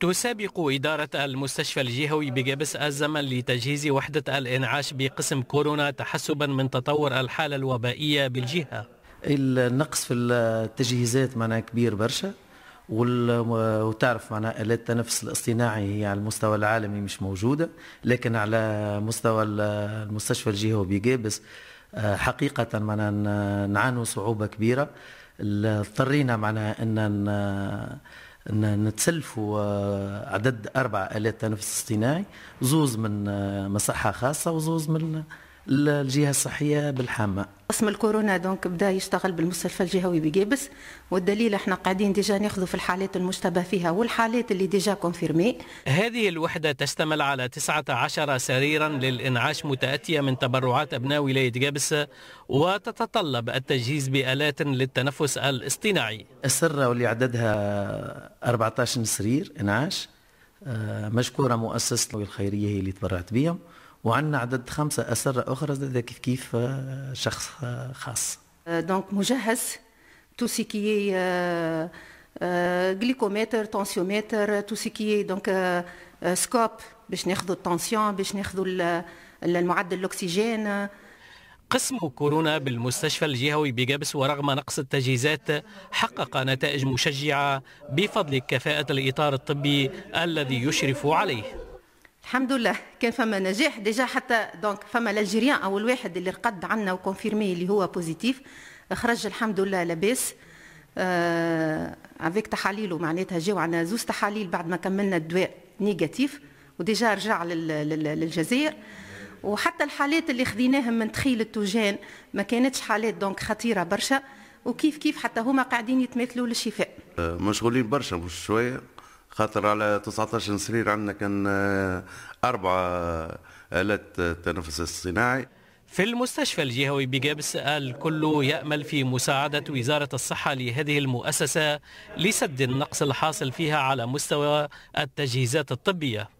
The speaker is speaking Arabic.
تسابق إدارة المستشفى الجهوي بجبس الزمن لتجهيز وحدة الإنعاش بقسم كورونا تحسبا من تطور الحالة الوبائية بالجهة النقص في التجهيزات معناها كبير برشا وتعرف معنا آلات التنفس الاصطناعي هي على المستوى العالمي مش موجودة لكن على مستوى المستشفى الجهوي بجابس آه، حقيقة معنا نعانوا صعوبة كبيرة اضطرينا معناها أن نتسلفوا آه، عدد أربع آلات تنفس اصطناعي زوز من آه، مساحة خاصة وزوز من الجهه الصحيه بالحامه قسم الكورونا دونك بدا يشتغل بالمستشفى الجهوي بجيبس والدليل احنا قاعدين ديجا ناخذوا في الحالات المشتبه فيها والحالات اللي ديجا كونفيرمي هذه الوحدة تشتمل على 19 سريرا للإنعاش متأتية من تبرعات أبناء ولاية جابس وتتطلب التجهيز بآلات للتنفس الاصطناعي السرة واللي عددها 14 سرير إنعاش آه، مشكورة مؤسسة الخيرية هي اللي تبرعت بهم وعندنا عدد خمسة أسرة أخرى زاد كيف كيف آه، شخص آه، خاص دونك euh, مجهز تو سي كي غليكومتر تونسيومتر تو سي كي دونك سكوب باش ناخذوا التونسيون باش ناخذوا المعدل الاكسجين قسم كورونا بالمستشفى الجهوي بجبس ورغم نقص التجهيزات حقق نتائج مشجعه بفضل كفاءه الاطار الطبي الذي يشرف عليه الحمد لله كان فما نجاح ديجا حتى دونك فما الالجيريان اول واحد اللي رقد عنا وكونفيرمي اللي هو بوزيتيف خرج الحمد لله لاباس آه تحاليله معناتها جاو عنا زوز تحاليل بعد ما كملنا الدواء نيجاتيف وديجا رجع للجزائر وحتى الحالات اللي خذيناهم من تخيل التوجان ما كانتش حالات دونك خطيره برشا وكيف كيف حتى هما قاعدين يتمثلوا للشفاء آه، مشغولين برشا مش شويه خاطر على 19 سرير عندنا كان آه، أربعة آه، آلات آه، التنفس الصناعي في المستشفى الجهوي بجبس الكل يأمل في مساعدة وزارة الصحة لهذه المؤسسة لسد النقص الحاصل فيها على مستوى التجهيزات الطبية